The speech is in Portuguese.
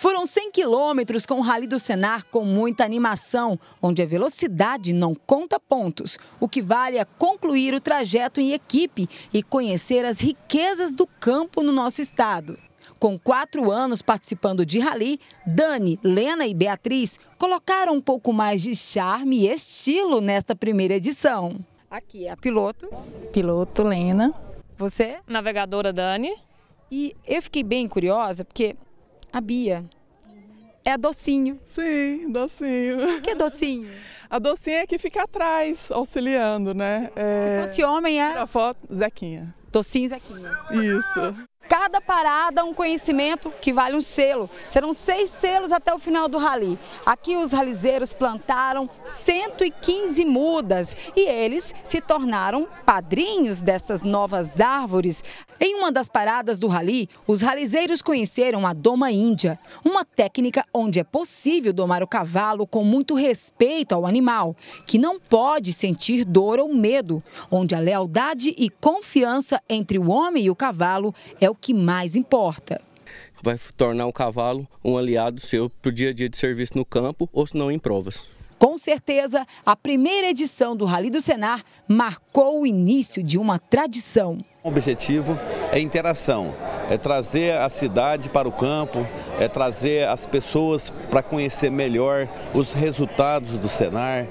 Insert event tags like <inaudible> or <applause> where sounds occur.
Foram 100 quilômetros com o Rally do Senar com muita animação, onde a velocidade não conta pontos. O que vale é concluir o trajeto em equipe e conhecer as riquezas do campo no nosso estado. Com quatro anos participando de rally, Dani, Lena e Beatriz colocaram um pouco mais de charme e estilo nesta primeira edição. Aqui é a piloto. Piloto Lena. Você? Navegadora Dani. E eu fiquei bem curiosa porque a Bia. É a docinho. Sim, docinho. Que é docinho? <laughs> A docinha é que fica atrás, auxiliando, né? É... Se fosse homem, é. a foto, Zequinha. Docinho Zequinha. Isso cada parada um conhecimento que vale um selo. Serão seis selos até o final do rally. Aqui os ralizeiros plantaram 115 mudas e eles se tornaram padrinhos dessas novas árvores. Em uma das paradas do rally, os ralizeiros conheceram a doma índia, uma técnica onde é possível domar o cavalo com muito respeito ao animal, que não pode sentir dor ou medo, onde a lealdade e confiança entre o homem e o cavalo é o que que mais importa. Vai tornar o cavalo um aliado seu para o dia a dia de serviço no campo ou se não em provas. Com certeza, a primeira edição do Rally do Senar marcou o início de uma tradição. O objetivo é interação, é trazer a cidade para o campo, é trazer as pessoas para conhecer melhor os resultados do Senar.